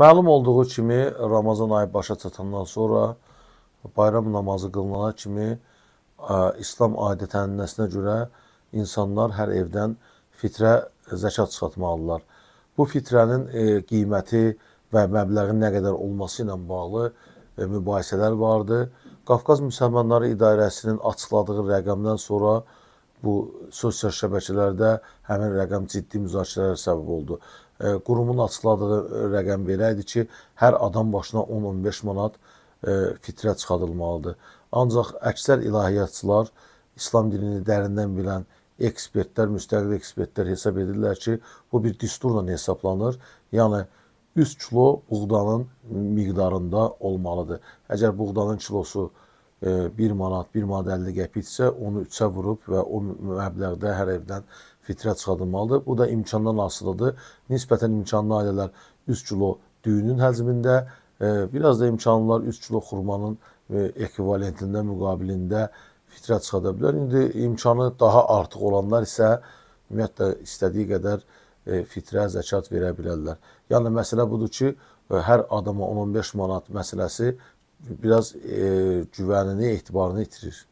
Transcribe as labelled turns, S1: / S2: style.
S1: Məlum olduğu kimi Ramazan ayı başa çatandan sonra bayram namazı qılınana kimi ə, İslam adət-ənənəsinə görə insanlar hər evdən fitrə e, zəkat çıxartmalıdırlar. Bu fitrənin e, qiyməti və məbləğin nə qədər olması ilə bağlı e, mübahisələr vardı. Qafqaz Müsəlmanları İdarəsinin açıqladığı rəqəmdən sonra bu sosial şəbəkələrdə həmin rəqəm ciddi müzakirələrə səbəb oldu E, qurumun açıladığı rəqəm belə idi ki, hər adam başına 10-15 manat e, fitrə çıxadılmalıdır. Ancaq əksər ilahiyyatçılar, İslam dilini dərindən bilən ekspertlər, müstəqil ekspertlər hesab edirlər ki, bu bir disturla hesablanır. Yəni 3 kilo buğdanın miqdarında olmalıdır. Əgər buğdanın kilosu 1 1 manat, 1 manat 50 qəpiksə, onu 3-ə vurub və o məbləğdə hər evdən fitrə çıxadılmalıdır. Bu da imkandan asılıdır. Nisbətən imkanlı ailələr 3 kilo düyünün həcmində, e, biraz da imkanlılar 3 kilo xurmanın e, ekvivalentində, müqabilində fitrə çıxada bilər. İndi imkanı daha artıq olanlar isə ümumiyyətlə istədiyi qədər e, fitrə, zəkat verə bilərlər. Yəni məsələ budur ki, hər adama 10-15 manat məsələsi biraz e, güvənini, etibarını itirir.